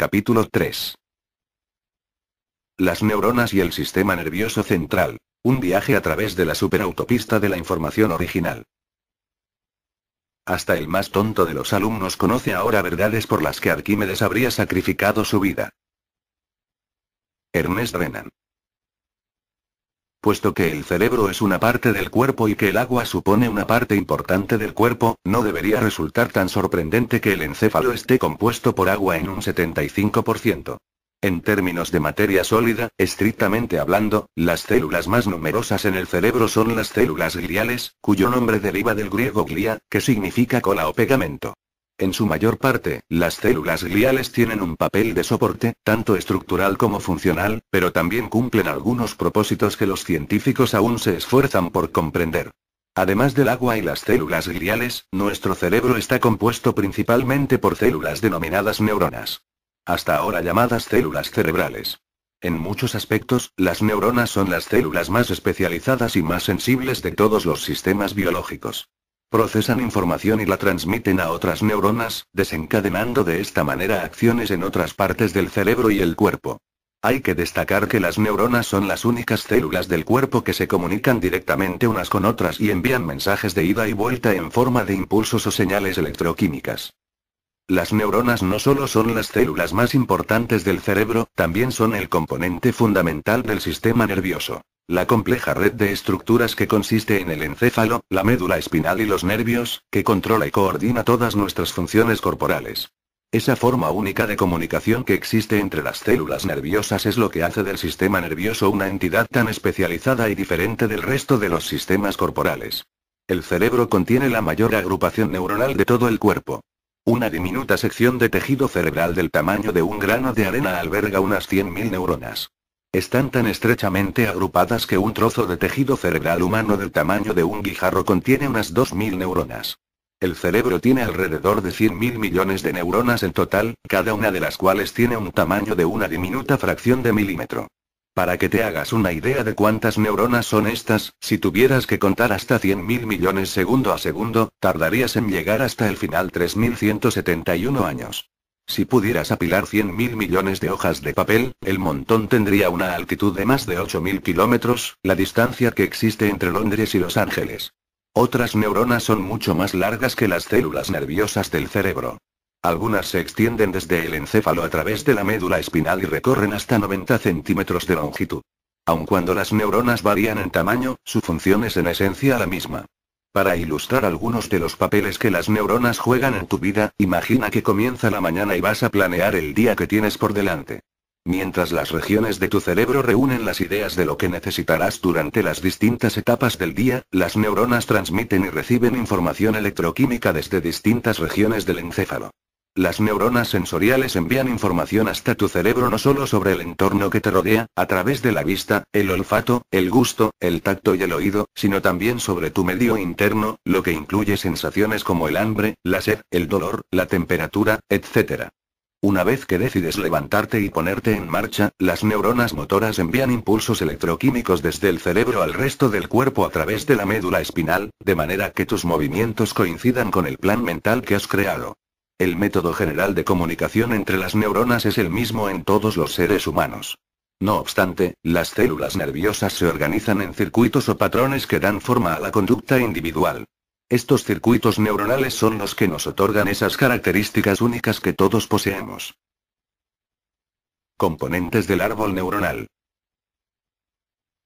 Capítulo 3. Las neuronas y el sistema nervioso central. Un viaje a través de la superautopista de la información original. Hasta el más tonto de los alumnos conoce ahora verdades por las que Arquímedes habría sacrificado su vida. Ernest Renan puesto que el cerebro es una parte del cuerpo y que el agua supone una parte importante del cuerpo, no debería resultar tan sorprendente que el encéfalo esté compuesto por agua en un 75%. En términos de materia sólida, estrictamente hablando, las células más numerosas en el cerebro son las células gliales, cuyo nombre deriva del griego glia, que significa cola o pegamento. En su mayor parte, las células gliales tienen un papel de soporte, tanto estructural como funcional, pero también cumplen algunos propósitos que los científicos aún se esfuerzan por comprender. Además del agua y las células gliales, nuestro cerebro está compuesto principalmente por células denominadas neuronas. Hasta ahora llamadas células cerebrales. En muchos aspectos, las neuronas son las células más especializadas y más sensibles de todos los sistemas biológicos procesan información y la transmiten a otras neuronas, desencadenando de esta manera acciones en otras partes del cerebro y el cuerpo. Hay que destacar que las neuronas son las únicas células del cuerpo que se comunican directamente unas con otras y envían mensajes de ida y vuelta en forma de impulsos o señales electroquímicas. Las neuronas no solo son las células más importantes del cerebro, también son el componente fundamental del sistema nervioso. La compleja red de estructuras que consiste en el encéfalo, la médula espinal y los nervios, que controla y coordina todas nuestras funciones corporales. Esa forma única de comunicación que existe entre las células nerviosas es lo que hace del sistema nervioso una entidad tan especializada y diferente del resto de los sistemas corporales. El cerebro contiene la mayor agrupación neuronal de todo el cuerpo. Una diminuta sección de tejido cerebral del tamaño de un grano de arena alberga unas 100.000 neuronas. Están tan estrechamente agrupadas que un trozo de tejido cerebral humano del tamaño de un guijarro contiene unas 2.000 neuronas. El cerebro tiene alrededor de 100.000 millones de neuronas en total, cada una de las cuales tiene un tamaño de una diminuta fracción de milímetro. Para que te hagas una idea de cuántas neuronas son estas, si tuvieras que contar hasta 100.000 millones segundo a segundo, tardarías en llegar hasta el final 3.171 años. Si pudieras apilar 100.000 millones de hojas de papel, el montón tendría una altitud de más de 8.000 kilómetros, la distancia que existe entre Londres y Los Ángeles. Otras neuronas son mucho más largas que las células nerviosas del cerebro. Algunas se extienden desde el encéfalo a través de la médula espinal y recorren hasta 90 centímetros de longitud. Aun cuando las neuronas varían en tamaño, su función es en esencia la misma. Para ilustrar algunos de los papeles que las neuronas juegan en tu vida, imagina que comienza la mañana y vas a planear el día que tienes por delante. Mientras las regiones de tu cerebro reúnen las ideas de lo que necesitarás durante las distintas etapas del día, las neuronas transmiten y reciben información electroquímica desde distintas regiones del encéfalo. Las neuronas sensoriales envían información hasta tu cerebro no solo sobre el entorno que te rodea, a través de la vista, el olfato, el gusto, el tacto y el oído, sino también sobre tu medio interno, lo que incluye sensaciones como el hambre, la sed, el dolor, la temperatura, etc. Una vez que decides levantarte y ponerte en marcha, las neuronas motoras envían impulsos electroquímicos desde el cerebro al resto del cuerpo a través de la médula espinal, de manera que tus movimientos coincidan con el plan mental que has creado. El método general de comunicación entre las neuronas es el mismo en todos los seres humanos. No obstante, las células nerviosas se organizan en circuitos o patrones que dan forma a la conducta individual. Estos circuitos neuronales son los que nos otorgan esas características únicas que todos poseemos. Componentes del árbol neuronal.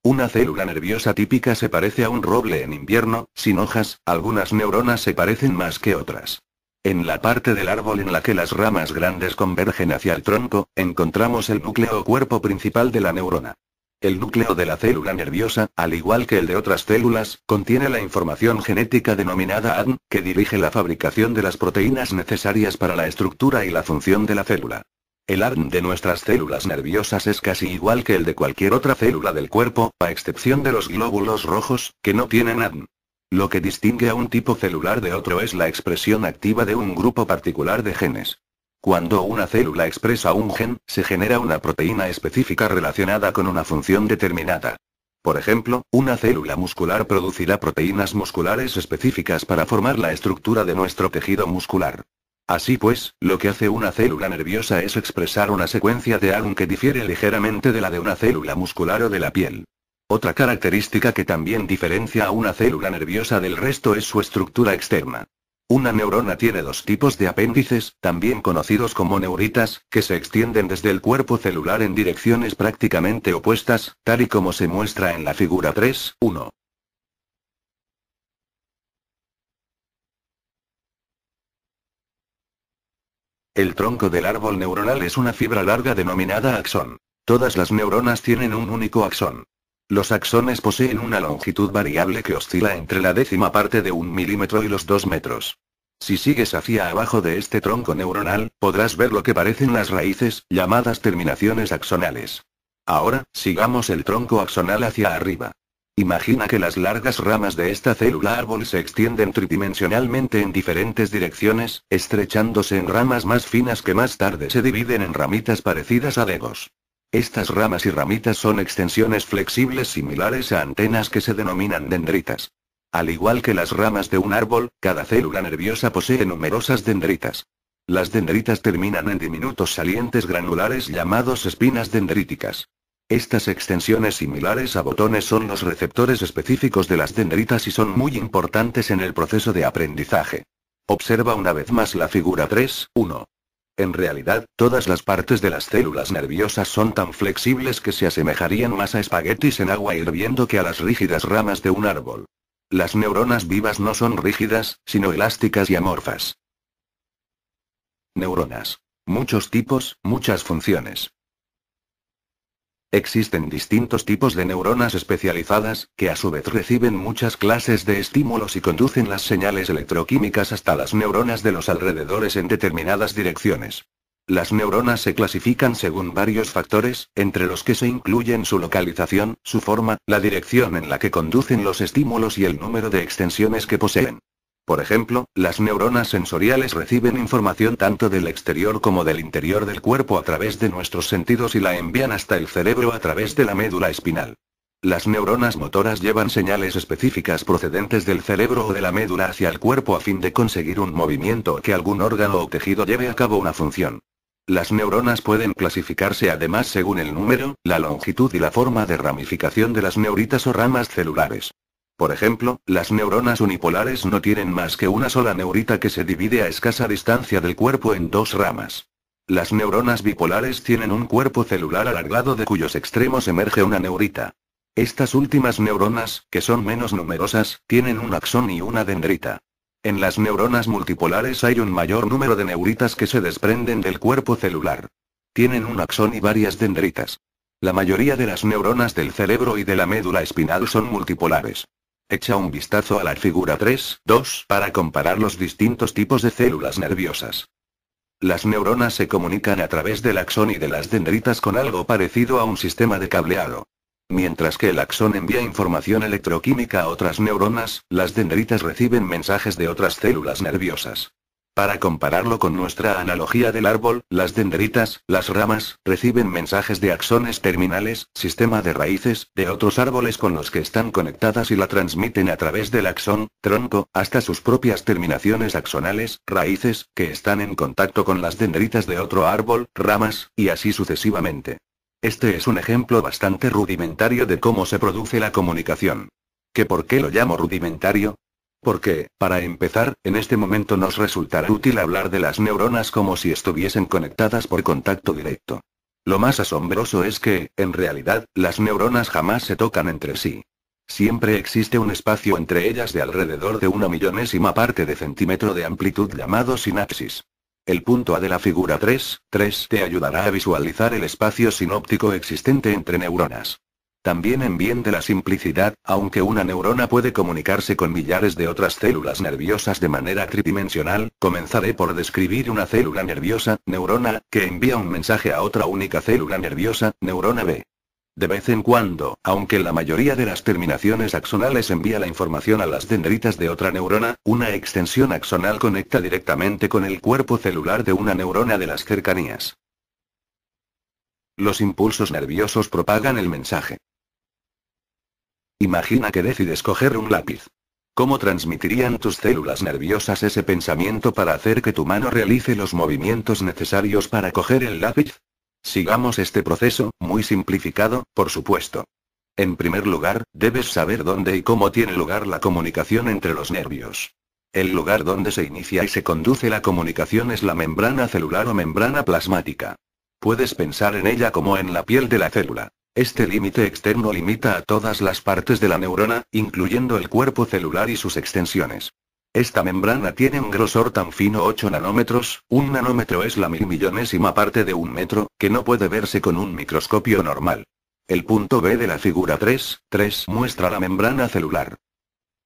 Una célula nerviosa típica se parece a un roble en invierno, sin hojas, algunas neuronas se parecen más que otras. En la parte del árbol en la que las ramas grandes convergen hacia el tronco, encontramos el núcleo o cuerpo principal de la neurona. El núcleo de la célula nerviosa, al igual que el de otras células, contiene la información genética denominada ADN, que dirige la fabricación de las proteínas necesarias para la estructura y la función de la célula. El ADN de nuestras células nerviosas es casi igual que el de cualquier otra célula del cuerpo, a excepción de los glóbulos rojos, que no tienen ADN. Lo que distingue a un tipo celular de otro es la expresión activa de un grupo particular de genes. Cuando una célula expresa un gen, se genera una proteína específica relacionada con una función determinada. Por ejemplo, una célula muscular producirá proteínas musculares específicas para formar la estructura de nuestro tejido muscular. Así pues, lo que hace una célula nerviosa es expresar una secuencia de algo que difiere ligeramente de la de una célula muscular o de la piel. Otra característica que también diferencia a una célula nerviosa del resto es su estructura externa. Una neurona tiene dos tipos de apéndices, también conocidos como neuritas, que se extienden desde el cuerpo celular en direcciones prácticamente opuestas, tal y como se muestra en la figura 3.1. El tronco del árbol neuronal es una fibra larga denominada axón. Todas las neuronas tienen un único axón. Los axones poseen una longitud variable que oscila entre la décima parte de un milímetro y los dos metros. Si sigues hacia abajo de este tronco neuronal, podrás ver lo que parecen las raíces, llamadas terminaciones axonales. Ahora, sigamos el tronco axonal hacia arriba. Imagina que las largas ramas de esta célula árbol se extienden tridimensionalmente en diferentes direcciones, estrechándose en ramas más finas que más tarde se dividen en ramitas parecidas a dedos. Estas ramas y ramitas son extensiones flexibles similares a antenas que se denominan dendritas. Al igual que las ramas de un árbol, cada célula nerviosa posee numerosas dendritas. Las dendritas terminan en diminutos salientes granulares llamados espinas dendríticas. Estas extensiones similares a botones son los receptores específicos de las dendritas y son muy importantes en el proceso de aprendizaje. Observa una vez más la figura 3, 1. En realidad, todas las partes de las células nerviosas son tan flexibles que se asemejarían más a espaguetis en agua hirviendo que a las rígidas ramas de un árbol. Las neuronas vivas no son rígidas, sino elásticas y amorfas. Neuronas. Muchos tipos, muchas funciones. Existen distintos tipos de neuronas especializadas, que a su vez reciben muchas clases de estímulos y conducen las señales electroquímicas hasta las neuronas de los alrededores en determinadas direcciones. Las neuronas se clasifican según varios factores, entre los que se incluyen su localización, su forma, la dirección en la que conducen los estímulos y el número de extensiones que poseen. Por ejemplo, las neuronas sensoriales reciben información tanto del exterior como del interior del cuerpo a través de nuestros sentidos y la envían hasta el cerebro a través de la médula espinal. Las neuronas motoras llevan señales específicas procedentes del cerebro o de la médula hacia el cuerpo a fin de conseguir un movimiento o que algún órgano o tejido lleve a cabo una función. Las neuronas pueden clasificarse además según el número, la longitud y la forma de ramificación de las neuritas o ramas celulares. Por ejemplo, las neuronas unipolares no tienen más que una sola neurita que se divide a escasa distancia del cuerpo en dos ramas. Las neuronas bipolares tienen un cuerpo celular alargado de cuyos extremos emerge una neurita. Estas últimas neuronas, que son menos numerosas, tienen un axón y una dendrita. En las neuronas multipolares hay un mayor número de neuritas que se desprenden del cuerpo celular. Tienen un axón y varias dendritas. La mayoría de las neuronas del cerebro y de la médula espinal son multipolares. Echa un vistazo a la figura 3-2 para comparar los distintos tipos de células nerviosas. Las neuronas se comunican a través del axón y de las dendritas con algo parecido a un sistema de cableado. Mientras que el axón envía información electroquímica a otras neuronas, las dendritas reciben mensajes de otras células nerviosas. Para compararlo con nuestra analogía del árbol, las dendritas, las ramas, reciben mensajes de axones terminales, sistema de raíces, de otros árboles con los que están conectadas y la transmiten a través del axón, tronco, hasta sus propias terminaciones axonales, raíces, que están en contacto con las dendritas de otro árbol, ramas, y así sucesivamente. Este es un ejemplo bastante rudimentario de cómo se produce la comunicación. ¿Qué por qué lo llamo rudimentario? Porque, para empezar, en este momento nos resultará útil hablar de las neuronas como si estuviesen conectadas por contacto directo. Lo más asombroso es que, en realidad, las neuronas jamás se tocan entre sí. Siempre existe un espacio entre ellas de alrededor de una millonésima parte de centímetro de amplitud llamado sinapsis. El punto A de la figura 3, 3 te ayudará a visualizar el espacio sinóptico existente entre neuronas. También en bien de la simplicidad, aunque una neurona puede comunicarse con millares de otras células nerviosas de manera tridimensional, comenzaré por describir una célula nerviosa, neurona, que envía un mensaje a otra única célula nerviosa, neurona B. De vez en cuando, aunque la mayoría de las terminaciones axonales envía la información a las dendritas de otra neurona, una extensión axonal conecta directamente con el cuerpo celular de una neurona de las cercanías. Los impulsos nerviosos propagan el mensaje. Imagina que decides coger un lápiz. ¿Cómo transmitirían tus células nerviosas ese pensamiento para hacer que tu mano realice los movimientos necesarios para coger el lápiz? Sigamos este proceso, muy simplificado, por supuesto. En primer lugar, debes saber dónde y cómo tiene lugar la comunicación entre los nervios. El lugar donde se inicia y se conduce la comunicación es la membrana celular o membrana plasmática. Puedes pensar en ella como en la piel de la célula. Este límite externo limita a todas las partes de la neurona, incluyendo el cuerpo celular y sus extensiones. Esta membrana tiene un grosor tan fino 8 nanómetros, un nanómetro es la milmillonésima parte de un metro, que no puede verse con un microscopio normal. El punto B de la figura 3, 3 muestra la membrana celular.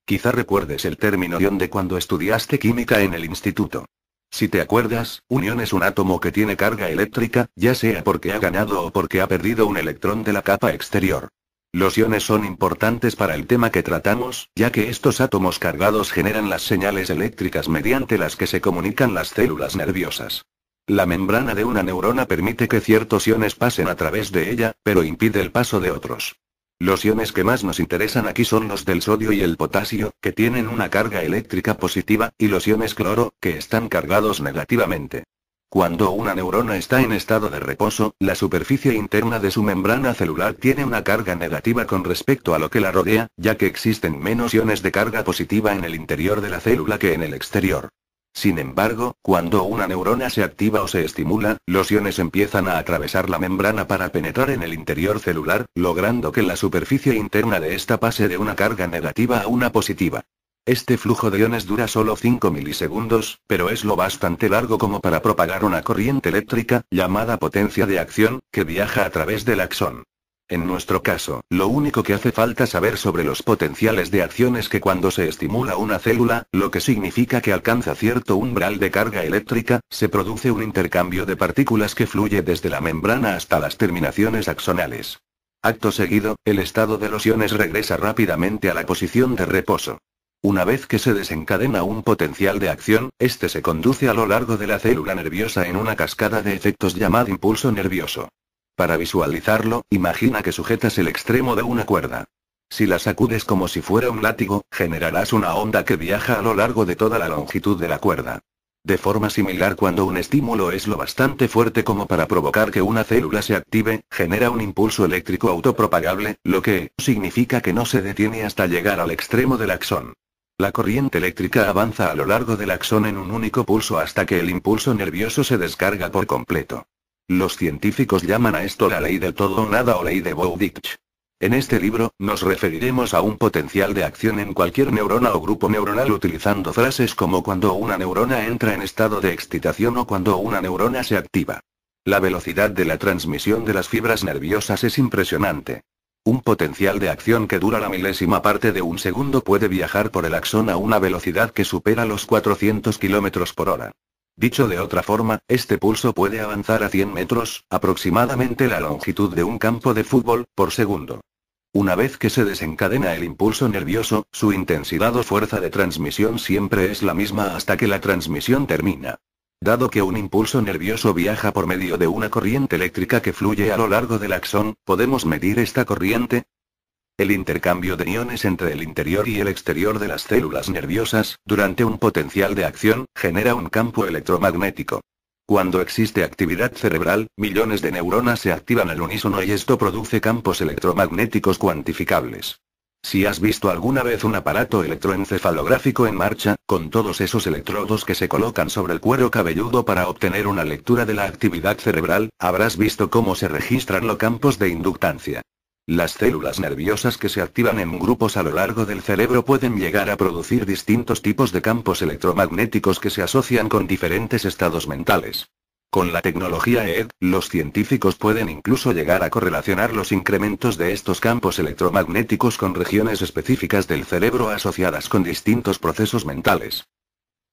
Quizá recuerdes el término ion de cuando estudiaste química en el instituto. Si te acuerdas, unión es un átomo que tiene carga eléctrica, ya sea porque ha ganado o porque ha perdido un electrón de la capa exterior. Los iones son importantes para el tema que tratamos, ya que estos átomos cargados generan las señales eléctricas mediante las que se comunican las células nerviosas. La membrana de una neurona permite que ciertos iones pasen a través de ella, pero impide el paso de otros. Los iones que más nos interesan aquí son los del sodio y el potasio, que tienen una carga eléctrica positiva, y los iones cloro, que están cargados negativamente. Cuando una neurona está en estado de reposo, la superficie interna de su membrana celular tiene una carga negativa con respecto a lo que la rodea, ya que existen menos iones de carga positiva en el interior de la célula que en el exterior. Sin embargo, cuando una neurona se activa o se estimula, los iones empiezan a atravesar la membrana para penetrar en el interior celular, logrando que la superficie interna de esta pase de una carga negativa a una positiva. Este flujo de iones dura solo 5 milisegundos, pero es lo bastante largo como para propagar una corriente eléctrica, llamada potencia de acción, que viaja a través del axón. En nuestro caso, lo único que hace falta saber sobre los potenciales de acción es que cuando se estimula una célula, lo que significa que alcanza cierto umbral de carga eléctrica, se produce un intercambio de partículas que fluye desde la membrana hasta las terminaciones axonales. Acto seguido, el estado de los iones regresa rápidamente a la posición de reposo. Una vez que se desencadena un potencial de acción, este se conduce a lo largo de la célula nerviosa en una cascada de efectos llamada impulso nervioso. Para visualizarlo, imagina que sujetas el extremo de una cuerda. Si la sacudes como si fuera un látigo, generarás una onda que viaja a lo largo de toda la longitud de la cuerda. De forma similar, cuando un estímulo es lo bastante fuerte como para provocar que una célula se active, genera un impulso eléctrico autopropagable, lo que significa que no se detiene hasta llegar al extremo del axón. La corriente eléctrica avanza a lo largo del axón en un único pulso hasta que el impulso nervioso se descarga por completo. Los científicos llaman a esto la ley del todo o nada o ley de Bowditch. En este libro, nos referiremos a un potencial de acción en cualquier neurona o grupo neuronal utilizando frases como cuando una neurona entra en estado de excitación o cuando una neurona se activa. La velocidad de la transmisión de las fibras nerviosas es impresionante. Un potencial de acción que dura la milésima parte de un segundo puede viajar por el axón a una velocidad que supera los 400 km por hora. Dicho de otra forma, este pulso puede avanzar a 100 metros, aproximadamente la longitud de un campo de fútbol, por segundo. Una vez que se desencadena el impulso nervioso, su intensidad o fuerza de transmisión siempre es la misma hasta que la transmisión termina. Dado que un impulso nervioso viaja por medio de una corriente eléctrica que fluye a lo largo del axón, podemos medir esta corriente, el intercambio de iones entre el interior y el exterior de las células nerviosas, durante un potencial de acción, genera un campo electromagnético. Cuando existe actividad cerebral, millones de neuronas se activan al unísono y esto produce campos electromagnéticos cuantificables. Si has visto alguna vez un aparato electroencefalográfico en marcha, con todos esos electrodos que se colocan sobre el cuero cabelludo para obtener una lectura de la actividad cerebral, habrás visto cómo se registran los campos de inductancia. Las células nerviosas que se activan en grupos a lo largo del cerebro pueden llegar a producir distintos tipos de campos electromagnéticos que se asocian con diferentes estados mentales. Con la tecnología ED, los científicos pueden incluso llegar a correlacionar los incrementos de estos campos electromagnéticos con regiones específicas del cerebro asociadas con distintos procesos mentales.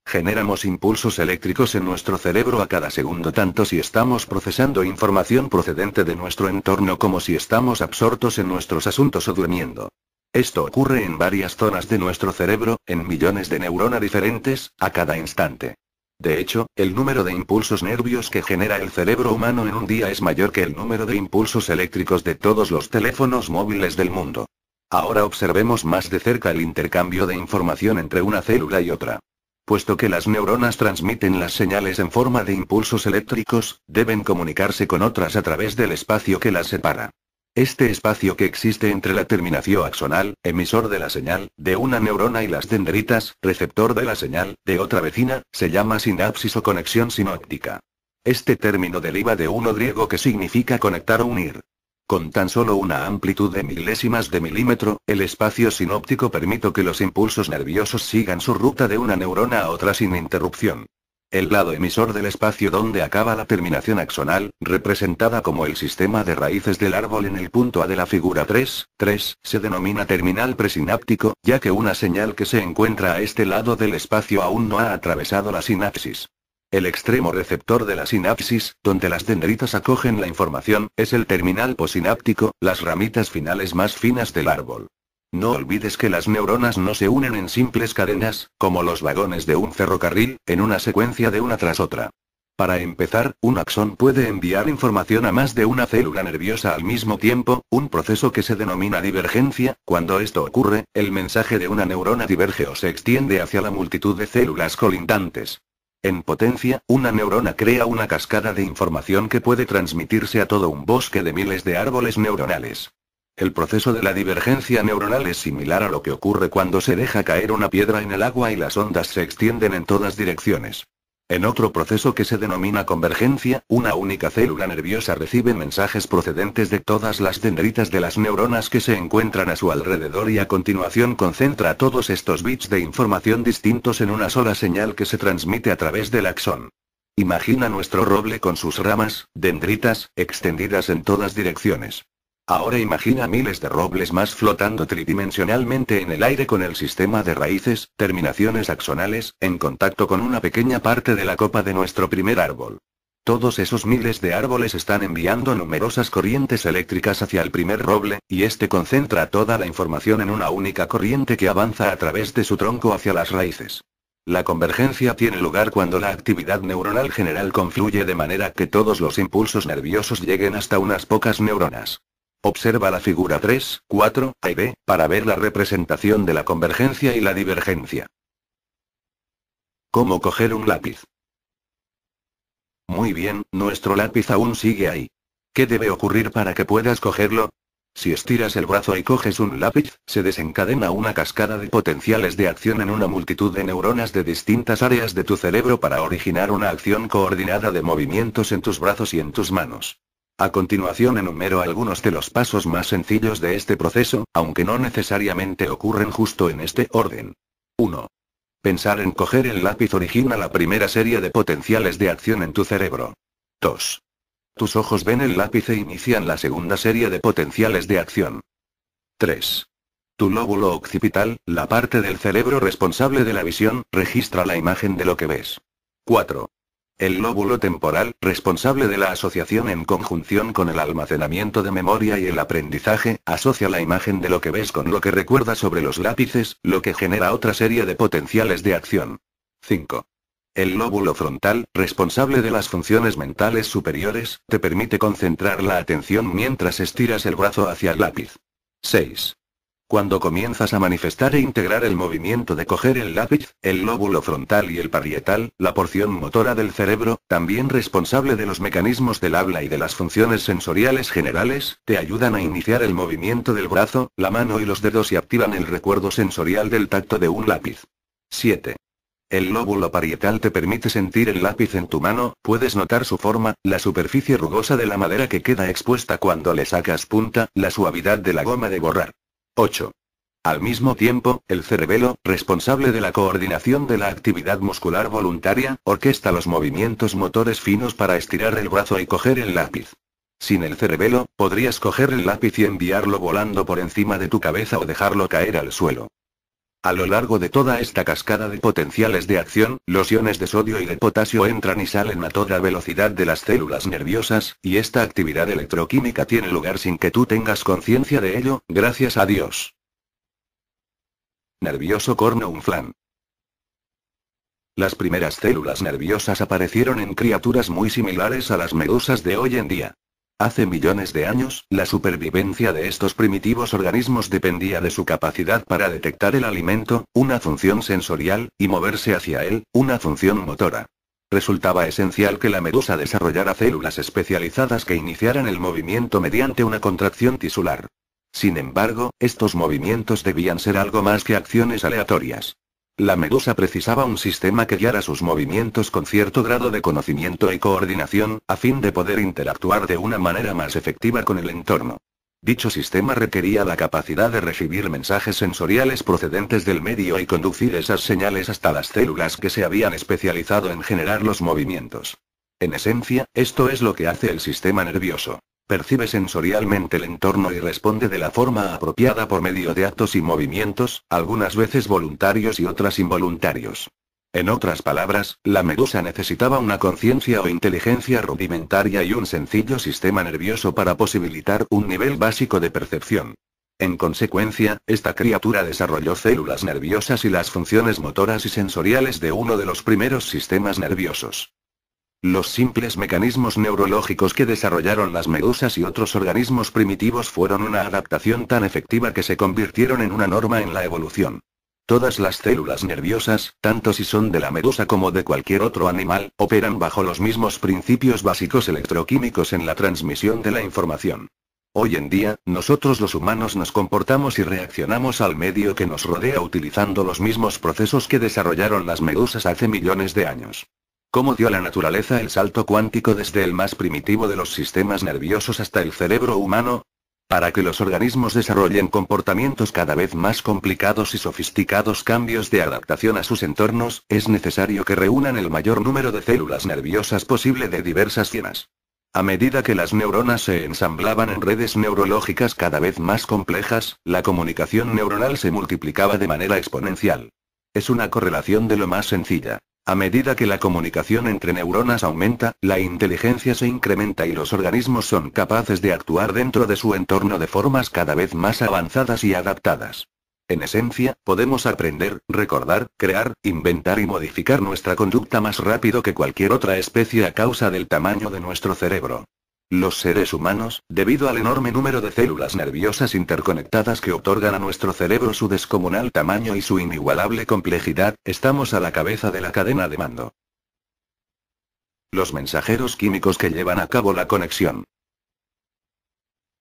Generamos impulsos eléctricos en nuestro cerebro a cada segundo tanto si estamos procesando información procedente de nuestro entorno como si estamos absortos en nuestros asuntos o durmiendo. Esto ocurre en varias zonas de nuestro cerebro, en millones de neuronas diferentes, a cada instante. De hecho, el número de impulsos nervios que genera el cerebro humano en un día es mayor que el número de impulsos eléctricos de todos los teléfonos móviles del mundo. Ahora observemos más de cerca el intercambio de información entre una célula y otra. Puesto que las neuronas transmiten las señales en forma de impulsos eléctricos, deben comunicarse con otras a través del espacio que las separa. Este espacio que existe entre la terminación axonal, emisor de la señal, de una neurona y las dendritas, receptor de la señal, de otra vecina, se llama sinapsis o conexión sinóptica. Este término deriva de uno griego que significa conectar o unir. Con tan solo una amplitud de milésimas de milímetro, el espacio sinóptico permite que los impulsos nerviosos sigan su ruta de una neurona a otra sin interrupción. El lado emisor del espacio donde acaba la terminación axonal, representada como el sistema de raíces del árbol en el punto A de la figura 3, 3, se denomina terminal presináptico, ya que una señal que se encuentra a este lado del espacio aún no ha atravesado la sinapsis. El extremo receptor de la sinapsis, donde las dendritas acogen la información, es el terminal posináptico, las ramitas finales más finas del árbol. No olvides que las neuronas no se unen en simples cadenas, como los vagones de un ferrocarril, en una secuencia de una tras otra. Para empezar, un axón puede enviar información a más de una célula nerviosa al mismo tiempo, un proceso que se denomina divergencia. Cuando esto ocurre, el mensaje de una neurona diverge o se extiende hacia la multitud de células colindantes. En potencia, una neurona crea una cascada de información que puede transmitirse a todo un bosque de miles de árboles neuronales. El proceso de la divergencia neuronal es similar a lo que ocurre cuando se deja caer una piedra en el agua y las ondas se extienden en todas direcciones. En otro proceso que se denomina convergencia, una única célula nerviosa recibe mensajes procedentes de todas las dendritas de las neuronas que se encuentran a su alrededor y a continuación concentra todos estos bits de información distintos en una sola señal que se transmite a través del axón. Imagina nuestro roble con sus ramas, dendritas, extendidas en todas direcciones. Ahora imagina miles de robles más flotando tridimensionalmente en el aire con el sistema de raíces, terminaciones axonales, en contacto con una pequeña parte de la copa de nuestro primer árbol. Todos esos miles de árboles están enviando numerosas corrientes eléctricas hacia el primer roble, y este concentra toda la información en una única corriente que avanza a través de su tronco hacia las raíces. La convergencia tiene lugar cuando la actividad neuronal general confluye de manera que todos los impulsos nerviosos lleguen hasta unas pocas neuronas. Observa la figura 3, 4, A y B, para ver la representación de la convergencia y la divergencia. ¿Cómo coger un lápiz? Muy bien, nuestro lápiz aún sigue ahí. ¿Qué debe ocurrir para que puedas cogerlo? Si estiras el brazo y coges un lápiz, se desencadena una cascada de potenciales de acción en una multitud de neuronas de distintas áreas de tu cerebro para originar una acción coordinada de movimientos en tus brazos y en tus manos. A continuación enumero algunos de los pasos más sencillos de este proceso, aunque no necesariamente ocurren justo en este orden. 1. Pensar en coger el lápiz origina la primera serie de potenciales de acción en tu cerebro. 2. Tus ojos ven el lápiz e inician la segunda serie de potenciales de acción. 3. Tu lóbulo occipital, la parte del cerebro responsable de la visión, registra la imagen de lo que ves. 4. El lóbulo temporal, responsable de la asociación en conjunción con el almacenamiento de memoria y el aprendizaje, asocia la imagen de lo que ves con lo que recuerda sobre los lápices, lo que genera otra serie de potenciales de acción. 5. El lóbulo frontal, responsable de las funciones mentales superiores, te permite concentrar la atención mientras estiras el brazo hacia el lápiz. 6. Cuando comienzas a manifestar e integrar el movimiento de coger el lápiz, el lóbulo frontal y el parietal, la porción motora del cerebro, también responsable de los mecanismos del habla y de las funciones sensoriales generales, te ayudan a iniciar el movimiento del brazo, la mano y los dedos y activan el recuerdo sensorial del tacto de un lápiz. 7. El lóbulo parietal te permite sentir el lápiz en tu mano, puedes notar su forma, la superficie rugosa de la madera que queda expuesta cuando le sacas punta, la suavidad de la goma de borrar. 8. Al mismo tiempo, el cerebelo, responsable de la coordinación de la actividad muscular voluntaria, orquesta los movimientos motores finos para estirar el brazo y coger el lápiz. Sin el cerebelo, podrías coger el lápiz y enviarlo volando por encima de tu cabeza o dejarlo caer al suelo. A lo largo de toda esta cascada de potenciales de acción, los iones de sodio y de potasio entran y salen a toda velocidad de las células nerviosas, y esta actividad electroquímica tiene lugar sin que tú tengas conciencia de ello, gracias a Dios. Nervioso corno un flan. Las primeras células nerviosas aparecieron en criaturas muy similares a las medusas de hoy en día. Hace millones de años, la supervivencia de estos primitivos organismos dependía de su capacidad para detectar el alimento, una función sensorial, y moverse hacia él, una función motora. Resultaba esencial que la medusa desarrollara células especializadas que iniciaran el movimiento mediante una contracción tisular. Sin embargo, estos movimientos debían ser algo más que acciones aleatorias. La medusa precisaba un sistema que guiara sus movimientos con cierto grado de conocimiento y coordinación, a fin de poder interactuar de una manera más efectiva con el entorno. Dicho sistema requería la capacidad de recibir mensajes sensoriales procedentes del medio y conducir esas señales hasta las células que se habían especializado en generar los movimientos. En esencia, esto es lo que hace el sistema nervioso. Percibe sensorialmente el entorno y responde de la forma apropiada por medio de actos y movimientos, algunas veces voluntarios y otras involuntarios. En otras palabras, la medusa necesitaba una conciencia o inteligencia rudimentaria y un sencillo sistema nervioso para posibilitar un nivel básico de percepción. En consecuencia, esta criatura desarrolló células nerviosas y las funciones motoras y sensoriales de uno de los primeros sistemas nerviosos. Los simples mecanismos neurológicos que desarrollaron las medusas y otros organismos primitivos fueron una adaptación tan efectiva que se convirtieron en una norma en la evolución. Todas las células nerviosas, tanto si son de la medusa como de cualquier otro animal, operan bajo los mismos principios básicos electroquímicos en la transmisión de la información. Hoy en día, nosotros los humanos nos comportamos y reaccionamos al medio que nos rodea utilizando los mismos procesos que desarrollaron las medusas hace millones de años cómo dio la naturaleza el salto cuántico desde el más primitivo de los sistemas nerviosos hasta el cerebro humano, para que los organismos desarrollen comportamientos cada vez más complicados y sofisticados cambios de adaptación a sus entornos, es necesario que reúnan el mayor número de células nerviosas posible de diversas cienas. A medida que las neuronas se ensamblaban en redes neurológicas cada vez más complejas, la comunicación neuronal se multiplicaba de manera exponencial. Es una correlación de lo más sencilla. A medida que la comunicación entre neuronas aumenta, la inteligencia se incrementa y los organismos son capaces de actuar dentro de su entorno de formas cada vez más avanzadas y adaptadas. En esencia, podemos aprender, recordar, crear, inventar y modificar nuestra conducta más rápido que cualquier otra especie a causa del tamaño de nuestro cerebro. Los seres humanos, debido al enorme número de células nerviosas interconectadas que otorgan a nuestro cerebro su descomunal tamaño y su inigualable complejidad, estamos a la cabeza de la cadena de mando. Los mensajeros químicos que llevan a cabo la conexión.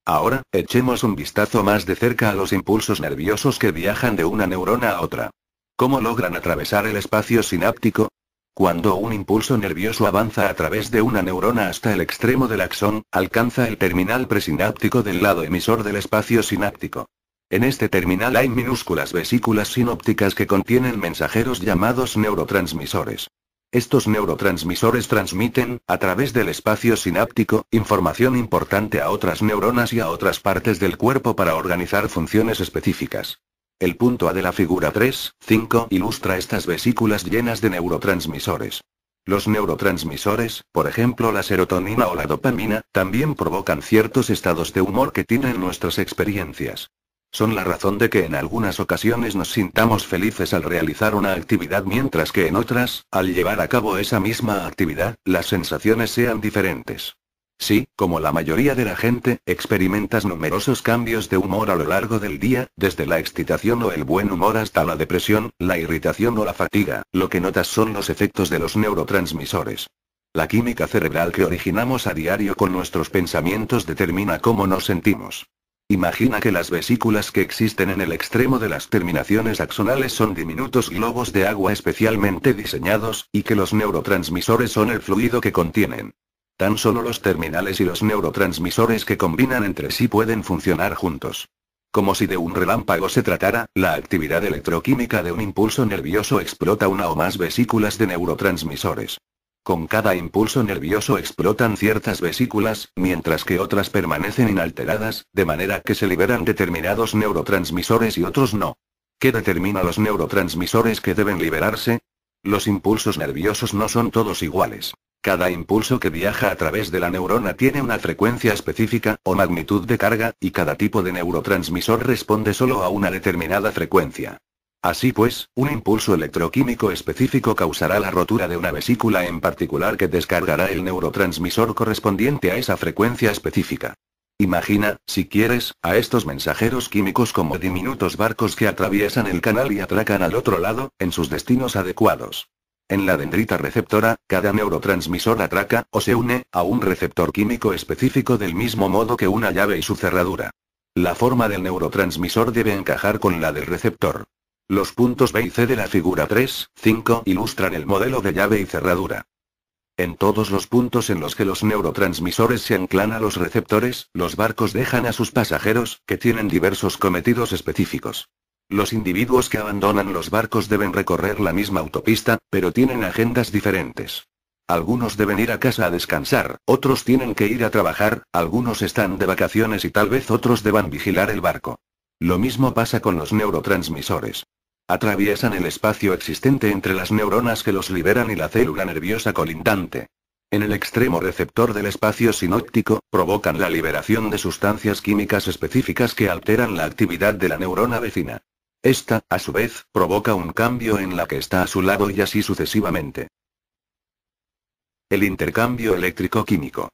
Ahora, echemos un vistazo más de cerca a los impulsos nerviosos que viajan de una neurona a otra. ¿Cómo logran atravesar el espacio sináptico? Cuando un impulso nervioso avanza a través de una neurona hasta el extremo del axón, alcanza el terminal presináptico del lado emisor del espacio sináptico. En este terminal hay minúsculas vesículas sinópticas que contienen mensajeros llamados neurotransmisores. Estos neurotransmisores transmiten, a través del espacio sináptico, información importante a otras neuronas y a otras partes del cuerpo para organizar funciones específicas. El punto A de la figura 3, 5 ilustra estas vesículas llenas de neurotransmisores. Los neurotransmisores, por ejemplo la serotonina o la dopamina, también provocan ciertos estados de humor que tienen nuestras experiencias. Son la razón de que en algunas ocasiones nos sintamos felices al realizar una actividad mientras que en otras, al llevar a cabo esa misma actividad, las sensaciones sean diferentes. Si, como la mayoría de la gente, experimentas numerosos cambios de humor a lo largo del día, desde la excitación o el buen humor hasta la depresión, la irritación o la fatiga, lo que notas son los efectos de los neurotransmisores. La química cerebral que originamos a diario con nuestros pensamientos determina cómo nos sentimos. Imagina que las vesículas que existen en el extremo de las terminaciones axonales son diminutos globos de agua especialmente diseñados, y que los neurotransmisores son el fluido que contienen. Tan solo los terminales y los neurotransmisores que combinan entre sí pueden funcionar juntos. Como si de un relámpago se tratara, la actividad electroquímica de un impulso nervioso explota una o más vesículas de neurotransmisores. Con cada impulso nervioso explotan ciertas vesículas, mientras que otras permanecen inalteradas, de manera que se liberan determinados neurotransmisores y otros no. ¿Qué determina los neurotransmisores que deben liberarse? Los impulsos nerviosos no son todos iguales. Cada impulso que viaja a través de la neurona tiene una frecuencia específica, o magnitud de carga, y cada tipo de neurotransmisor responde solo a una determinada frecuencia. Así pues, un impulso electroquímico específico causará la rotura de una vesícula en particular que descargará el neurotransmisor correspondiente a esa frecuencia específica. Imagina, si quieres, a estos mensajeros químicos como diminutos barcos que atraviesan el canal y atracan al otro lado, en sus destinos adecuados. En la dendrita receptora, cada neurotransmisor atraca, o se une, a un receptor químico específico del mismo modo que una llave y su cerradura. La forma del neurotransmisor debe encajar con la del receptor. Los puntos B y C de la figura 3, 5 ilustran el modelo de llave y cerradura. En todos los puntos en los que los neurotransmisores se anclan a los receptores, los barcos dejan a sus pasajeros, que tienen diversos cometidos específicos. Los individuos que abandonan los barcos deben recorrer la misma autopista, pero tienen agendas diferentes. Algunos deben ir a casa a descansar, otros tienen que ir a trabajar, algunos están de vacaciones y tal vez otros deban vigilar el barco. Lo mismo pasa con los neurotransmisores. Atraviesan el espacio existente entre las neuronas que los liberan y la célula nerviosa colindante. En el extremo receptor del espacio sinóptico, provocan la liberación de sustancias químicas específicas que alteran la actividad de la neurona vecina. Esta, a su vez, provoca un cambio en la que está a su lado y así sucesivamente. El intercambio eléctrico-químico.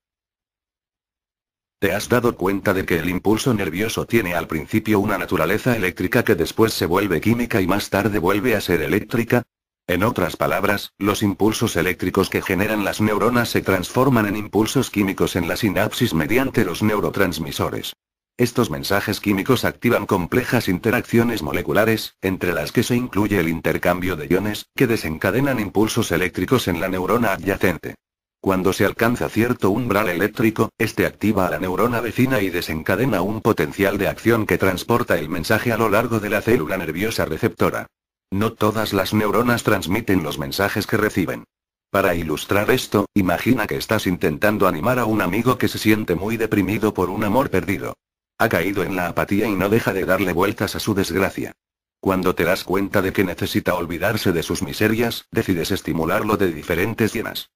¿Te has dado cuenta de que el impulso nervioso tiene al principio una naturaleza eléctrica que después se vuelve química y más tarde vuelve a ser eléctrica? En otras palabras, los impulsos eléctricos que generan las neuronas se transforman en impulsos químicos en la sinapsis mediante los neurotransmisores. Estos mensajes químicos activan complejas interacciones moleculares, entre las que se incluye el intercambio de iones, que desencadenan impulsos eléctricos en la neurona adyacente. Cuando se alcanza cierto umbral eléctrico, este activa a la neurona vecina y desencadena un potencial de acción que transporta el mensaje a lo largo de la célula nerviosa receptora. No todas las neuronas transmiten los mensajes que reciben. Para ilustrar esto, imagina que estás intentando animar a un amigo que se siente muy deprimido por un amor perdido. Ha caído en la apatía y no deja de darle vueltas a su desgracia. Cuando te das cuenta de que necesita olvidarse de sus miserias, decides estimularlo de diferentes llenas.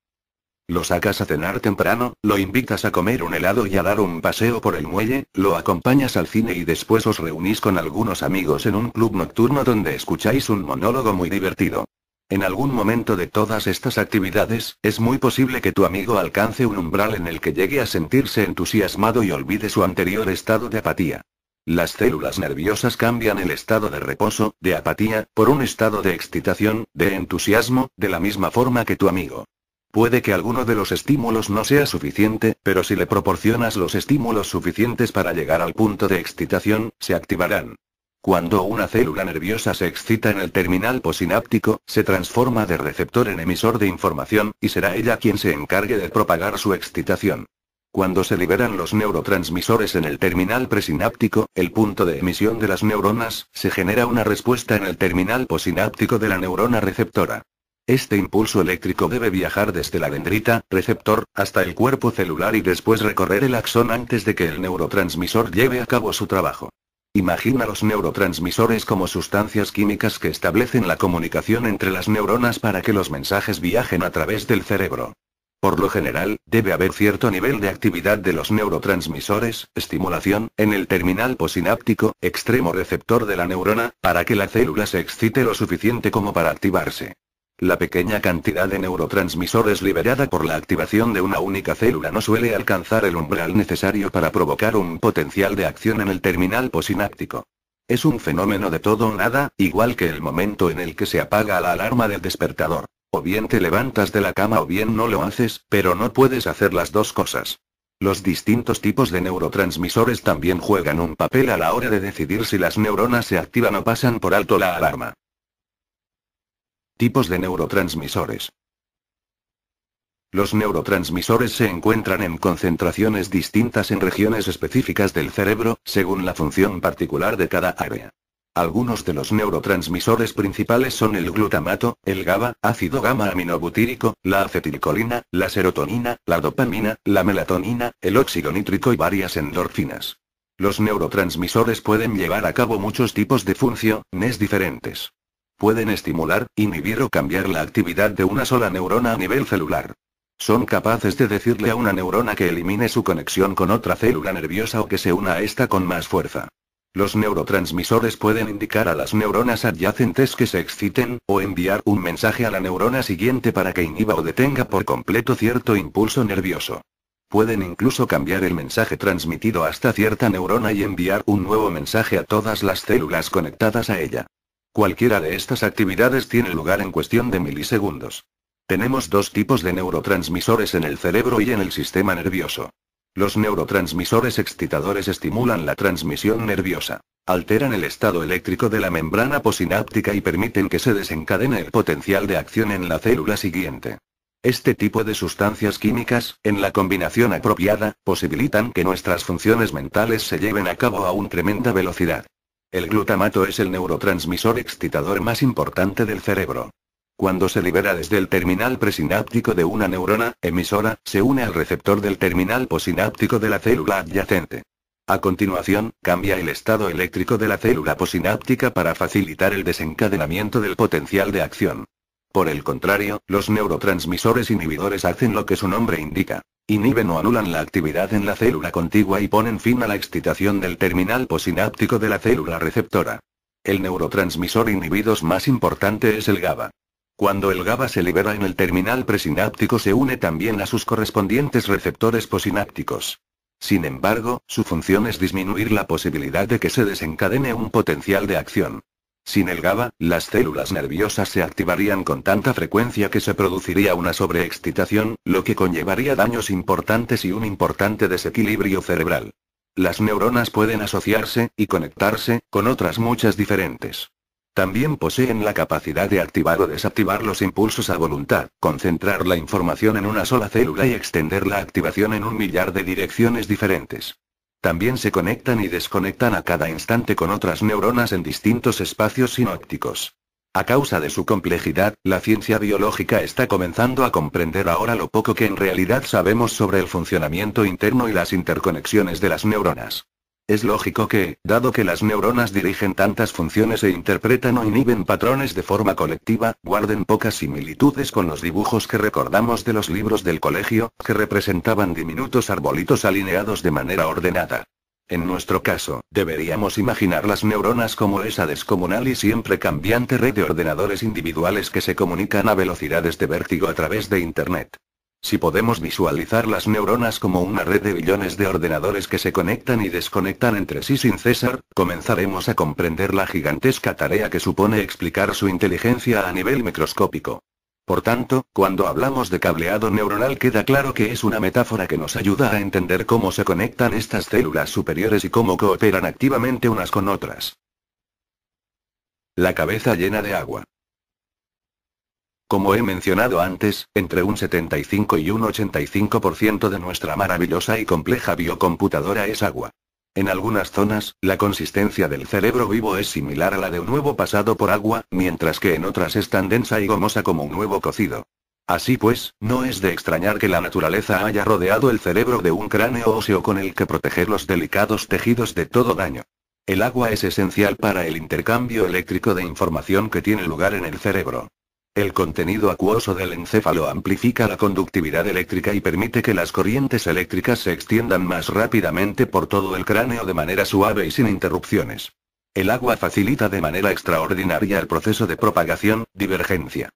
Lo sacas a cenar temprano, lo invitas a comer un helado y a dar un paseo por el muelle, lo acompañas al cine y después os reunís con algunos amigos en un club nocturno donde escucháis un monólogo muy divertido. En algún momento de todas estas actividades, es muy posible que tu amigo alcance un umbral en el que llegue a sentirse entusiasmado y olvide su anterior estado de apatía. Las células nerviosas cambian el estado de reposo, de apatía, por un estado de excitación, de entusiasmo, de la misma forma que tu amigo. Puede que alguno de los estímulos no sea suficiente, pero si le proporcionas los estímulos suficientes para llegar al punto de excitación, se activarán. Cuando una célula nerviosa se excita en el terminal posináptico, se transforma de receptor en emisor de información, y será ella quien se encargue de propagar su excitación. Cuando se liberan los neurotransmisores en el terminal presináptico, el punto de emisión de las neuronas, se genera una respuesta en el terminal posináptico de la neurona receptora. Este impulso eléctrico debe viajar desde la dendrita, receptor, hasta el cuerpo celular y después recorrer el axón antes de que el neurotransmisor lleve a cabo su trabajo. Imagina los neurotransmisores como sustancias químicas que establecen la comunicación entre las neuronas para que los mensajes viajen a través del cerebro. Por lo general, debe haber cierto nivel de actividad de los neurotransmisores, estimulación, en el terminal posináptico, extremo receptor de la neurona, para que la célula se excite lo suficiente como para activarse. La pequeña cantidad de neurotransmisores liberada por la activación de una única célula no suele alcanzar el umbral necesario para provocar un potencial de acción en el terminal posináptico. Es un fenómeno de todo o nada, igual que el momento en el que se apaga la alarma del despertador. O bien te levantas de la cama o bien no lo haces, pero no puedes hacer las dos cosas. Los distintos tipos de neurotransmisores también juegan un papel a la hora de decidir si las neuronas se activan o pasan por alto la alarma. Tipos de neurotransmisores. Los neurotransmisores se encuentran en concentraciones distintas en regiones específicas del cerebro, según la función particular de cada área. Algunos de los neurotransmisores principales son el glutamato, el GABA, ácido gamma aminobutírico, la acetilcolina, la serotonina, la dopamina, la melatonina, el óxido nítrico y varias endorfinas. Los neurotransmisores pueden llevar a cabo muchos tipos de funciones diferentes. Pueden estimular, inhibir o cambiar la actividad de una sola neurona a nivel celular. Son capaces de decirle a una neurona que elimine su conexión con otra célula nerviosa o que se una a esta con más fuerza. Los neurotransmisores pueden indicar a las neuronas adyacentes que se exciten, o enviar un mensaje a la neurona siguiente para que inhiba o detenga por completo cierto impulso nervioso. Pueden incluso cambiar el mensaje transmitido hasta cierta neurona y enviar un nuevo mensaje a todas las células conectadas a ella. Cualquiera de estas actividades tiene lugar en cuestión de milisegundos. Tenemos dos tipos de neurotransmisores en el cerebro y en el sistema nervioso. Los neurotransmisores excitadores estimulan la transmisión nerviosa, alteran el estado eléctrico de la membrana posináptica y permiten que se desencadene el potencial de acción en la célula siguiente. Este tipo de sustancias químicas, en la combinación apropiada, posibilitan que nuestras funciones mentales se lleven a cabo a una tremenda velocidad. El glutamato es el neurotransmisor excitador más importante del cerebro. Cuando se libera desde el terminal presináptico de una neurona emisora, se une al receptor del terminal posináptico de la célula adyacente. A continuación, cambia el estado eléctrico de la célula posináptica para facilitar el desencadenamiento del potencial de acción. Por el contrario, los neurotransmisores inhibidores hacen lo que su nombre indica. Inhiben o anulan la actividad en la célula contigua y ponen fin a la excitación del terminal posináptico de la célula receptora. El neurotransmisor inhibidos más importante es el GABA. Cuando el GABA se libera en el terminal presináptico se une también a sus correspondientes receptores posinápticos. Sin embargo, su función es disminuir la posibilidad de que se desencadene un potencial de acción. Sin el GABA, las células nerviosas se activarían con tanta frecuencia que se produciría una sobreexcitación, lo que conllevaría daños importantes y un importante desequilibrio cerebral. Las neuronas pueden asociarse, y conectarse, con otras muchas diferentes. También poseen la capacidad de activar o desactivar los impulsos a voluntad, concentrar la información en una sola célula y extender la activación en un millar de direcciones diferentes. También se conectan y desconectan a cada instante con otras neuronas en distintos espacios sinópticos. A causa de su complejidad, la ciencia biológica está comenzando a comprender ahora lo poco que en realidad sabemos sobre el funcionamiento interno y las interconexiones de las neuronas. Es lógico que, dado que las neuronas dirigen tantas funciones e interpretan o inhiben patrones de forma colectiva, guarden pocas similitudes con los dibujos que recordamos de los libros del colegio, que representaban diminutos arbolitos alineados de manera ordenada. En nuestro caso, deberíamos imaginar las neuronas como esa descomunal y siempre cambiante red de ordenadores individuales que se comunican a velocidades de vértigo a través de Internet. Si podemos visualizar las neuronas como una red de billones de ordenadores que se conectan y desconectan entre sí sin cesar, comenzaremos a comprender la gigantesca tarea que supone explicar su inteligencia a nivel microscópico. Por tanto, cuando hablamos de cableado neuronal queda claro que es una metáfora que nos ayuda a entender cómo se conectan estas células superiores y cómo cooperan activamente unas con otras. La cabeza llena de agua. Como he mencionado antes, entre un 75 y un 85% de nuestra maravillosa y compleja biocomputadora es agua. En algunas zonas, la consistencia del cerebro vivo es similar a la de un huevo pasado por agua, mientras que en otras es tan densa y gomosa como un huevo cocido. Así pues, no es de extrañar que la naturaleza haya rodeado el cerebro de un cráneo óseo con el que proteger los delicados tejidos de todo daño. El agua es esencial para el intercambio eléctrico de información que tiene lugar en el cerebro. El contenido acuoso del encéfalo amplifica la conductividad eléctrica y permite que las corrientes eléctricas se extiendan más rápidamente por todo el cráneo de manera suave y sin interrupciones. El agua facilita de manera extraordinaria el proceso de propagación, divergencia.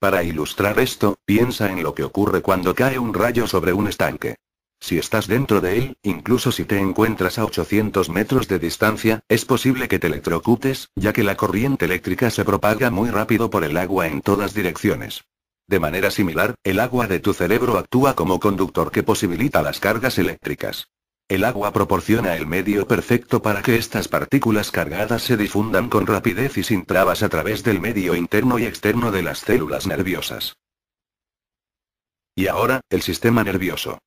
Para ilustrar esto, piensa en lo que ocurre cuando cae un rayo sobre un estanque. Si estás dentro de él, incluso si te encuentras a 800 metros de distancia, es posible que te electrocutes, ya que la corriente eléctrica se propaga muy rápido por el agua en todas direcciones. De manera similar, el agua de tu cerebro actúa como conductor que posibilita las cargas eléctricas. El agua proporciona el medio perfecto para que estas partículas cargadas se difundan con rapidez y sin trabas a través del medio interno y externo de las células nerviosas. Y ahora, el sistema nervioso.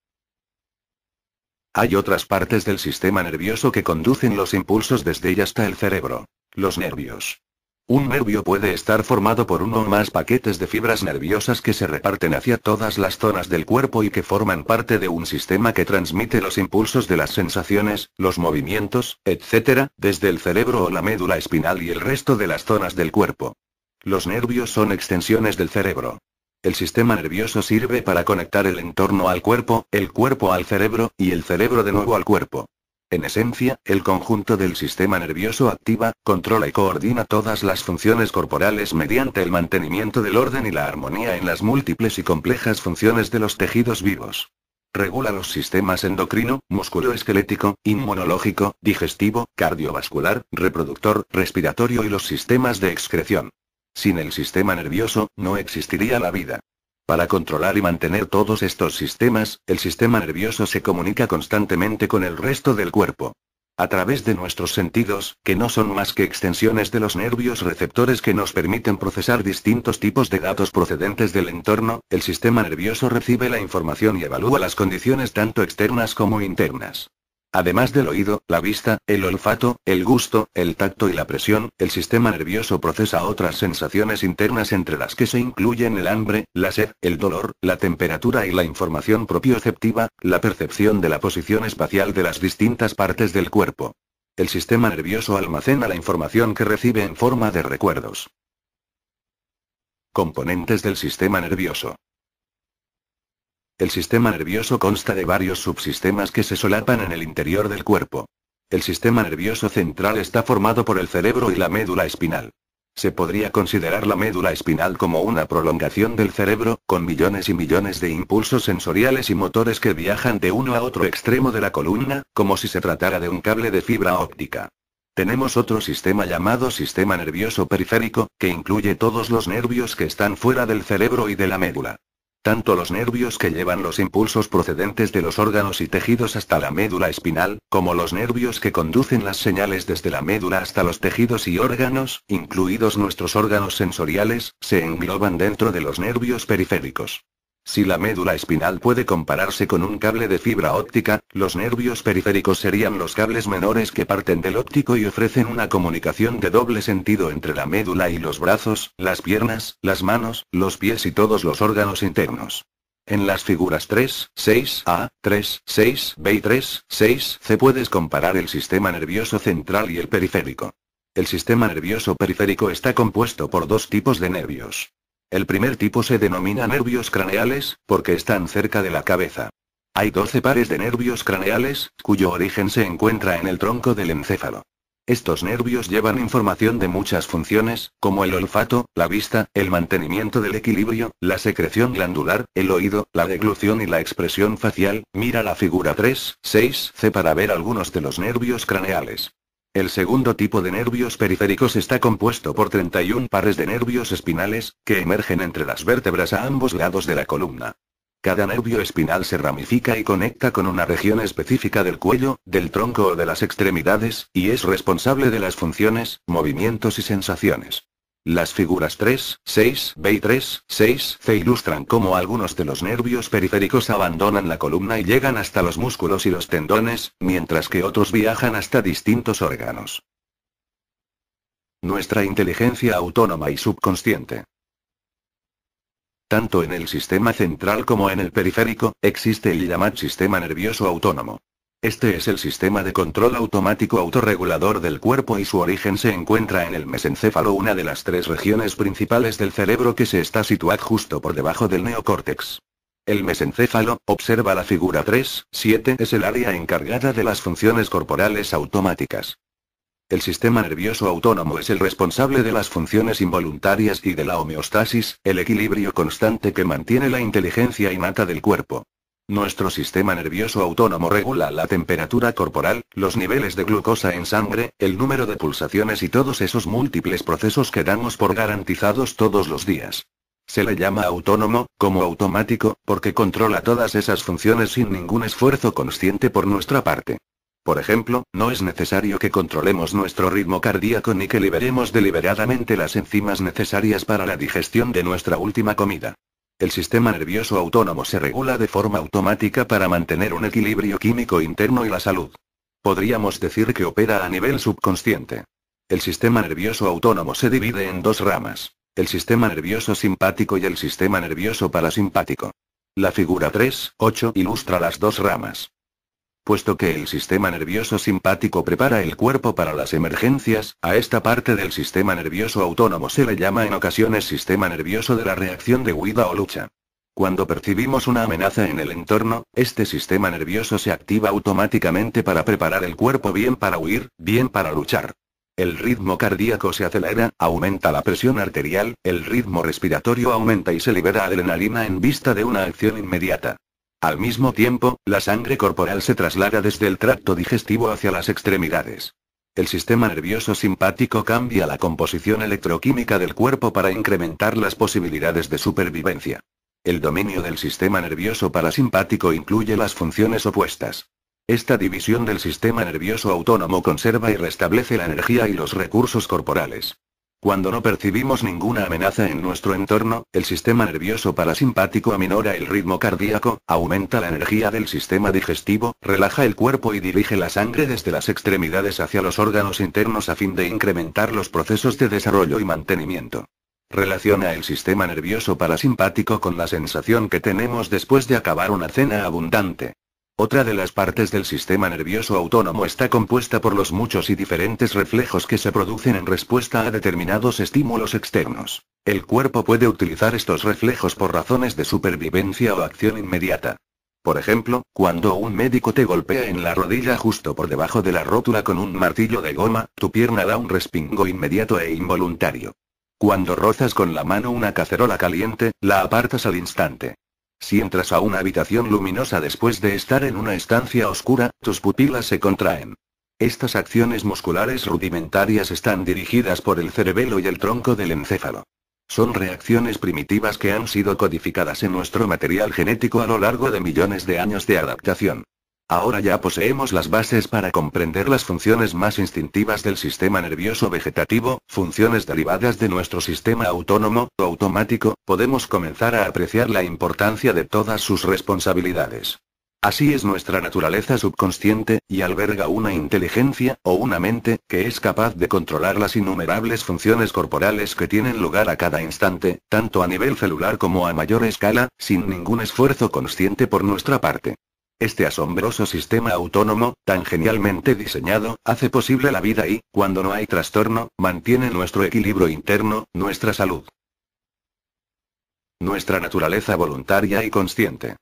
Hay otras partes del sistema nervioso que conducen los impulsos desde ella hasta el cerebro. Los nervios. Un nervio puede estar formado por uno o más paquetes de fibras nerviosas que se reparten hacia todas las zonas del cuerpo y que forman parte de un sistema que transmite los impulsos de las sensaciones, los movimientos, etc., desde el cerebro o la médula espinal y el resto de las zonas del cuerpo. Los nervios son extensiones del cerebro. El sistema nervioso sirve para conectar el entorno al cuerpo, el cuerpo al cerebro, y el cerebro de nuevo al cuerpo. En esencia, el conjunto del sistema nervioso activa, controla y coordina todas las funciones corporales mediante el mantenimiento del orden y la armonía en las múltiples y complejas funciones de los tejidos vivos. Regula los sistemas endocrino, musculoesquelético, inmunológico, digestivo, cardiovascular, reproductor, respiratorio y los sistemas de excreción. Sin el sistema nervioso, no existiría la vida. Para controlar y mantener todos estos sistemas, el sistema nervioso se comunica constantemente con el resto del cuerpo. A través de nuestros sentidos, que no son más que extensiones de los nervios receptores que nos permiten procesar distintos tipos de datos procedentes del entorno, el sistema nervioso recibe la información y evalúa las condiciones tanto externas como internas. Además del oído, la vista, el olfato, el gusto, el tacto y la presión, el sistema nervioso procesa otras sensaciones internas entre las que se incluyen el hambre, la sed, el dolor, la temperatura y la información propioceptiva, la percepción de la posición espacial de las distintas partes del cuerpo. El sistema nervioso almacena la información que recibe en forma de recuerdos. Componentes del sistema nervioso. El sistema nervioso consta de varios subsistemas que se solapan en el interior del cuerpo. El sistema nervioso central está formado por el cerebro y la médula espinal. Se podría considerar la médula espinal como una prolongación del cerebro, con millones y millones de impulsos sensoriales y motores que viajan de uno a otro extremo de la columna, como si se tratara de un cable de fibra óptica. Tenemos otro sistema llamado sistema nervioso periférico, que incluye todos los nervios que están fuera del cerebro y de la médula tanto los nervios que llevan los impulsos procedentes de los órganos y tejidos hasta la médula espinal, como los nervios que conducen las señales desde la médula hasta los tejidos y órganos, incluidos nuestros órganos sensoriales, se engloban dentro de los nervios periféricos. Si la médula espinal puede compararse con un cable de fibra óptica, los nervios periféricos serían los cables menores que parten del óptico y ofrecen una comunicación de doble sentido entre la médula y los brazos, las piernas, las manos, los pies y todos los órganos internos. En las figuras 3, 6A, 3, 6B y 3, 6C puedes comparar el sistema nervioso central y el periférico. El sistema nervioso periférico está compuesto por dos tipos de nervios. El primer tipo se denomina nervios craneales, porque están cerca de la cabeza. Hay 12 pares de nervios craneales, cuyo origen se encuentra en el tronco del encéfalo. Estos nervios llevan información de muchas funciones, como el olfato, la vista, el mantenimiento del equilibrio, la secreción glandular, el oído, la deglución y la expresión facial. Mira la figura 3, 6, C para ver algunos de los nervios craneales. El segundo tipo de nervios periféricos está compuesto por 31 pares de nervios espinales, que emergen entre las vértebras a ambos lados de la columna. Cada nervio espinal se ramifica y conecta con una región específica del cuello, del tronco o de las extremidades, y es responsable de las funciones, movimientos y sensaciones. Las figuras 3, 6, B y 3, 6 C ilustran cómo algunos de los nervios periféricos abandonan la columna y llegan hasta los músculos y los tendones, mientras que otros viajan hasta distintos órganos. Nuestra inteligencia autónoma y subconsciente. Tanto en el sistema central como en el periférico, existe el llamado sistema nervioso autónomo. Este es el sistema de control automático autorregulador del cuerpo y su origen se encuentra en el mesencéfalo, una de las tres regiones principales del cerebro que se está situada justo por debajo del neocórtex. El mesencéfalo, observa la figura 3, 7, es el área encargada de las funciones corporales automáticas. El sistema nervioso autónomo es el responsable de las funciones involuntarias y de la homeostasis, el equilibrio constante que mantiene la inteligencia innata del cuerpo. Nuestro sistema nervioso autónomo regula la temperatura corporal, los niveles de glucosa en sangre, el número de pulsaciones y todos esos múltiples procesos que damos por garantizados todos los días. Se le llama autónomo, como automático, porque controla todas esas funciones sin ningún esfuerzo consciente por nuestra parte. Por ejemplo, no es necesario que controlemos nuestro ritmo cardíaco ni que liberemos deliberadamente las enzimas necesarias para la digestión de nuestra última comida el sistema nervioso autónomo se regula de forma automática para mantener un equilibrio químico interno y la salud. Podríamos decir que opera a nivel subconsciente. El sistema nervioso autónomo se divide en dos ramas, el sistema nervioso simpático y el sistema nervioso parasimpático. La figura 3, 8 ilustra las dos ramas. Puesto que el sistema nervioso simpático prepara el cuerpo para las emergencias, a esta parte del sistema nervioso autónomo se le llama en ocasiones sistema nervioso de la reacción de huida o lucha. Cuando percibimos una amenaza en el entorno, este sistema nervioso se activa automáticamente para preparar el cuerpo bien para huir, bien para luchar. El ritmo cardíaco se acelera, aumenta la presión arterial, el ritmo respiratorio aumenta y se libera adrenalina en vista de una acción inmediata. Al mismo tiempo, la sangre corporal se traslada desde el tracto digestivo hacia las extremidades. El sistema nervioso simpático cambia la composición electroquímica del cuerpo para incrementar las posibilidades de supervivencia. El dominio del sistema nervioso parasimpático incluye las funciones opuestas. Esta división del sistema nervioso autónomo conserva y restablece la energía y los recursos corporales. Cuando no percibimos ninguna amenaza en nuestro entorno, el sistema nervioso parasimpático aminora el ritmo cardíaco, aumenta la energía del sistema digestivo, relaja el cuerpo y dirige la sangre desde las extremidades hacia los órganos internos a fin de incrementar los procesos de desarrollo y mantenimiento. Relaciona el sistema nervioso parasimpático con la sensación que tenemos después de acabar una cena abundante. Otra de las partes del sistema nervioso autónomo está compuesta por los muchos y diferentes reflejos que se producen en respuesta a determinados estímulos externos. El cuerpo puede utilizar estos reflejos por razones de supervivencia o acción inmediata. Por ejemplo, cuando un médico te golpea en la rodilla justo por debajo de la rótula con un martillo de goma, tu pierna da un respingo inmediato e involuntario. Cuando rozas con la mano una cacerola caliente, la apartas al instante. Si entras a una habitación luminosa después de estar en una estancia oscura, tus pupilas se contraen. Estas acciones musculares rudimentarias están dirigidas por el cerebelo y el tronco del encéfalo. Son reacciones primitivas que han sido codificadas en nuestro material genético a lo largo de millones de años de adaptación. Ahora ya poseemos las bases para comprender las funciones más instintivas del sistema nervioso vegetativo, funciones derivadas de nuestro sistema autónomo, o automático, podemos comenzar a apreciar la importancia de todas sus responsabilidades. Así es nuestra naturaleza subconsciente, y alberga una inteligencia, o una mente, que es capaz de controlar las innumerables funciones corporales que tienen lugar a cada instante, tanto a nivel celular como a mayor escala, sin ningún esfuerzo consciente por nuestra parte. Este asombroso sistema autónomo, tan genialmente diseñado, hace posible la vida y, cuando no hay trastorno, mantiene nuestro equilibrio interno, nuestra salud. Nuestra naturaleza voluntaria y consciente.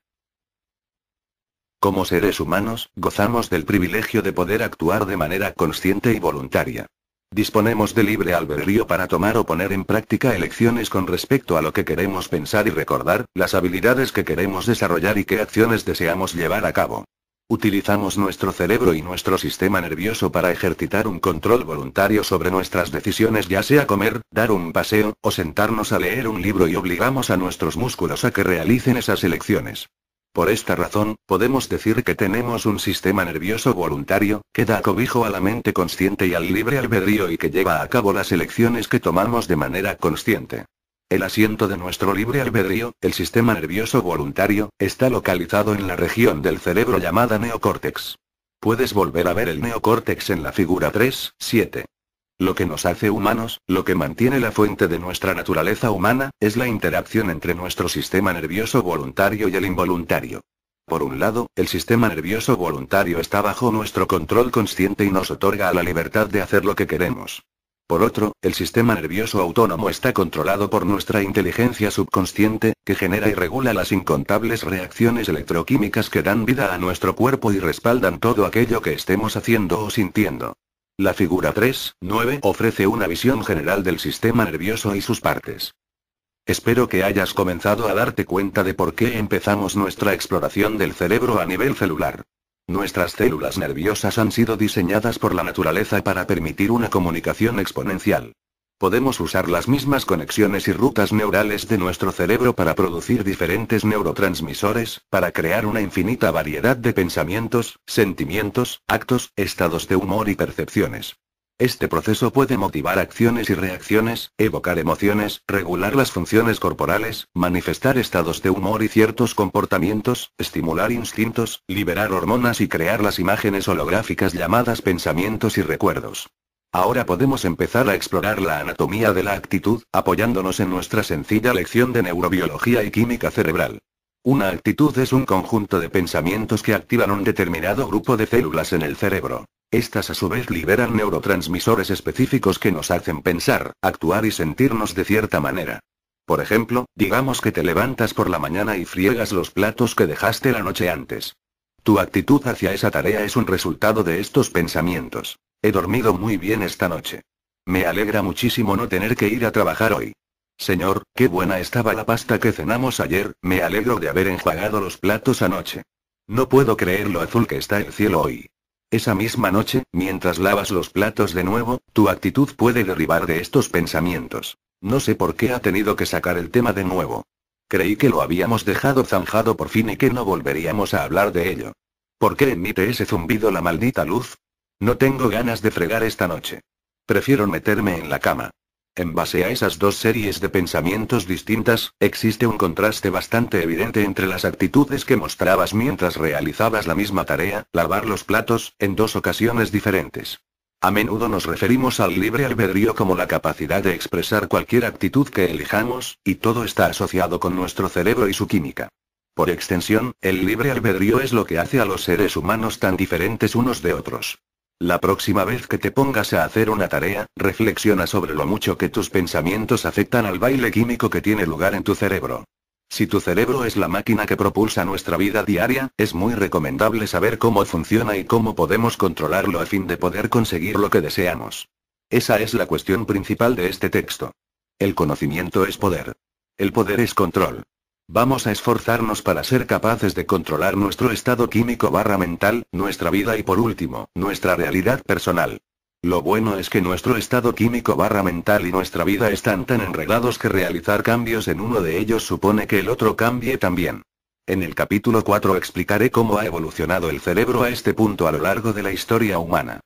Como seres humanos, gozamos del privilegio de poder actuar de manera consciente y voluntaria. Disponemos de libre albedrío para tomar o poner en práctica elecciones con respecto a lo que queremos pensar y recordar, las habilidades que queremos desarrollar y qué acciones deseamos llevar a cabo. Utilizamos nuestro cerebro y nuestro sistema nervioso para ejercitar un control voluntario sobre nuestras decisiones, ya sea comer, dar un paseo, o sentarnos a leer un libro y obligamos a nuestros músculos a que realicen esas elecciones. Por esta razón, podemos decir que tenemos un sistema nervioso voluntario, que da cobijo a la mente consciente y al libre albedrío y que lleva a cabo las elecciones que tomamos de manera consciente. El asiento de nuestro libre albedrío, el sistema nervioso voluntario, está localizado en la región del cerebro llamada neocórtex. Puedes volver a ver el neocórtex en la figura 3, 7. Lo que nos hace humanos, lo que mantiene la fuente de nuestra naturaleza humana, es la interacción entre nuestro sistema nervioso voluntario y el involuntario. Por un lado, el sistema nervioso voluntario está bajo nuestro control consciente y nos otorga la libertad de hacer lo que queremos. Por otro, el sistema nervioso autónomo está controlado por nuestra inteligencia subconsciente, que genera y regula las incontables reacciones electroquímicas que dan vida a nuestro cuerpo y respaldan todo aquello que estemos haciendo o sintiendo. La figura 3.9 ofrece una visión general del sistema nervioso y sus partes. Espero que hayas comenzado a darte cuenta de por qué empezamos nuestra exploración del cerebro a nivel celular. Nuestras células nerviosas han sido diseñadas por la naturaleza para permitir una comunicación exponencial. Podemos usar las mismas conexiones y rutas neurales de nuestro cerebro para producir diferentes neurotransmisores, para crear una infinita variedad de pensamientos, sentimientos, actos, estados de humor y percepciones. Este proceso puede motivar acciones y reacciones, evocar emociones, regular las funciones corporales, manifestar estados de humor y ciertos comportamientos, estimular instintos, liberar hormonas y crear las imágenes holográficas llamadas pensamientos y recuerdos. Ahora podemos empezar a explorar la anatomía de la actitud, apoyándonos en nuestra sencilla lección de neurobiología y química cerebral. Una actitud es un conjunto de pensamientos que activan un determinado grupo de células en el cerebro. Estas a su vez liberan neurotransmisores específicos que nos hacen pensar, actuar y sentirnos de cierta manera. Por ejemplo, digamos que te levantas por la mañana y friegas los platos que dejaste la noche antes. Tu actitud hacia esa tarea es un resultado de estos pensamientos. He dormido muy bien esta noche. Me alegra muchísimo no tener que ir a trabajar hoy. Señor, qué buena estaba la pasta que cenamos ayer, me alegro de haber enjuagado los platos anoche. No puedo creer lo azul que está el cielo hoy. Esa misma noche, mientras lavas los platos de nuevo, tu actitud puede derribar de estos pensamientos. No sé por qué ha tenido que sacar el tema de nuevo. Creí que lo habíamos dejado zanjado por fin y que no volveríamos a hablar de ello. ¿Por qué emite ese zumbido la maldita luz? No tengo ganas de fregar esta noche. Prefiero meterme en la cama. En base a esas dos series de pensamientos distintas, existe un contraste bastante evidente entre las actitudes que mostrabas mientras realizabas la misma tarea, lavar los platos, en dos ocasiones diferentes. A menudo nos referimos al libre albedrío como la capacidad de expresar cualquier actitud que elijamos, y todo está asociado con nuestro cerebro y su química. Por extensión, el libre albedrío es lo que hace a los seres humanos tan diferentes unos de otros. La próxima vez que te pongas a hacer una tarea, reflexiona sobre lo mucho que tus pensamientos afectan al baile químico que tiene lugar en tu cerebro. Si tu cerebro es la máquina que propulsa nuestra vida diaria, es muy recomendable saber cómo funciona y cómo podemos controlarlo a fin de poder conseguir lo que deseamos. Esa es la cuestión principal de este texto. El conocimiento es poder. El poder es control. Vamos a esforzarnos para ser capaces de controlar nuestro estado químico barra mental, nuestra vida y por último, nuestra realidad personal. Lo bueno es que nuestro estado químico barra mental y nuestra vida están tan enredados que realizar cambios en uno de ellos supone que el otro cambie también. En el capítulo 4 explicaré cómo ha evolucionado el cerebro a este punto a lo largo de la historia humana.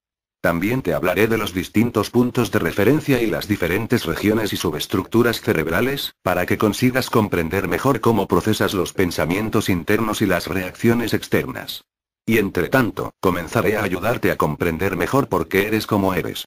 También te hablaré de los distintos puntos de referencia y las diferentes regiones y subestructuras cerebrales, para que consigas comprender mejor cómo procesas los pensamientos internos y las reacciones externas. Y entre tanto, comenzaré a ayudarte a comprender mejor por qué eres como eres.